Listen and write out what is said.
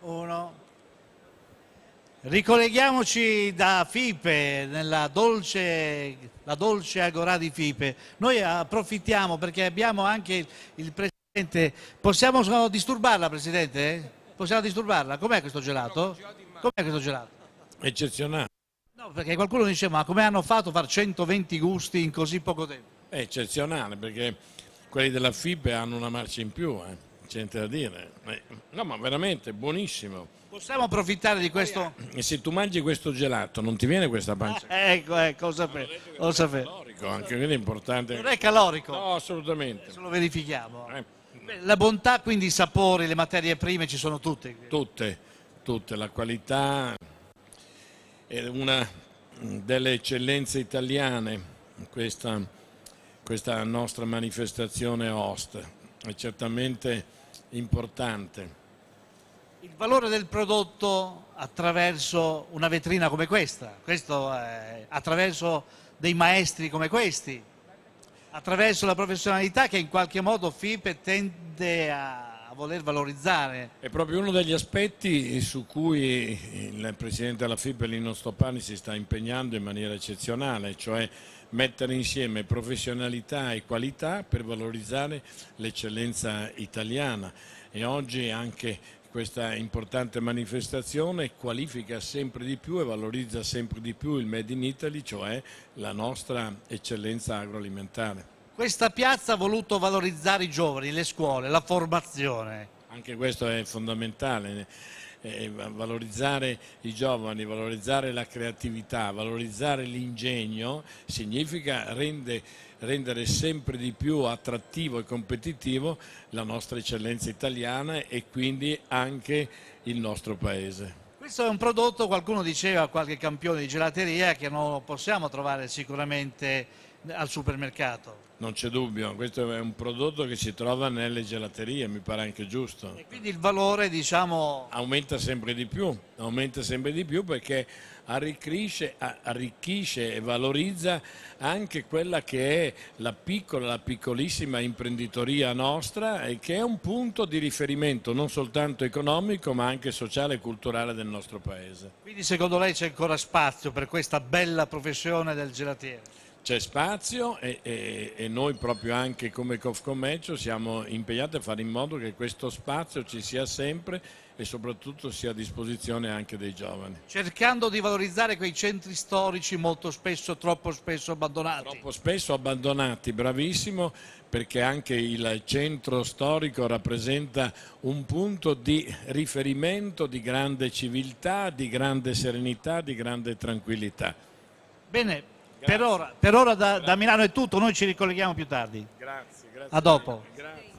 1. Ricolleghiamoci da Fipe, nella dolce, la dolce agorà di Fipe. Noi approfittiamo perché abbiamo anche il Presidente. Possiamo disturbarla, Presidente? Possiamo disturbarla? Com'è questo gelato? Com'è questo gelato? Eccezionale. No, perché qualcuno dice, ma come hanno fatto a fare 120 gusti in così poco tempo? È eccezionale, perché quelli della Fipe hanno una marcia in più. Eh niente da dire. Eh, no, ma veramente buonissimo. Possiamo approfittare di questo? Ah, ah. E se tu mangi questo gelato non ti viene questa pancia? Ah, ecco, eh, ecco, ecco, lo sapevo. Lo sapevo. Calorico, anche quello è importante. Non è calorico? No, assolutamente. Eh, se lo verifichiamo. Eh. la bontà, quindi i sapori, le materie prime ci sono tutte? Tutte, tutte. La qualità è una delle eccellenze italiane, questa, questa nostra manifestazione host è certamente importante. Il valore del prodotto attraverso una vetrina come questa, questo, attraverso dei maestri come questi, attraverso la professionalità che in qualche modo FIPE tende a voler valorizzare. È proprio uno degli aspetti su cui il Presidente della FIB Lino Stoppani si sta impegnando in maniera eccezionale, cioè mettere insieme professionalità e qualità per valorizzare l'eccellenza italiana e oggi anche questa importante manifestazione qualifica sempre di più e valorizza sempre di più il Made in Italy, cioè la nostra eccellenza agroalimentare. Questa piazza ha voluto valorizzare i giovani, le scuole, la formazione. Anche questo è fondamentale, eh, eh, valorizzare i giovani, valorizzare la creatività, valorizzare l'ingegno significa rende, rendere sempre di più attrattivo e competitivo la nostra eccellenza italiana e quindi anche il nostro paese. Questo è un prodotto, qualcuno diceva, qualche campione di gelateria, che non possiamo trovare sicuramente al supermercato. Non c'è dubbio, questo è un prodotto che si trova nelle gelaterie, mi pare anche giusto. E quindi il valore diciamo... aumenta sempre di più, aumenta sempre di più perché arricchisce, arricchisce e valorizza anche quella che è la piccola, la piccolissima imprenditoria nostra e che è un punto di riferimento non soltanto economico ma anche sociale e culturale del nostro paese. Quindi secondo lei c'è ancora spazio per questa bella professione del gelatiere? c'è spazio e, e, e, noi proprio anche come Cofcommercio siamo impegnati a fare in modo che questo spazio ci sia sempre e soprattutto sia a disposizione anche dei giovani. Cercando di valorizzare quei centri storici molto spesso, troppo spesso abbandonati. Troppo spesso abbandonati, bravissimo, perché anche il centro storico rappresenta un punto di riferimento di grande civiltà, di grande serenità, di grande tranquillità. Bene, per ora, per ora da, da, Milano è tutto, noi ci ricolleghiamo più tardi. Grazie, grazie. A dopo. Grazie.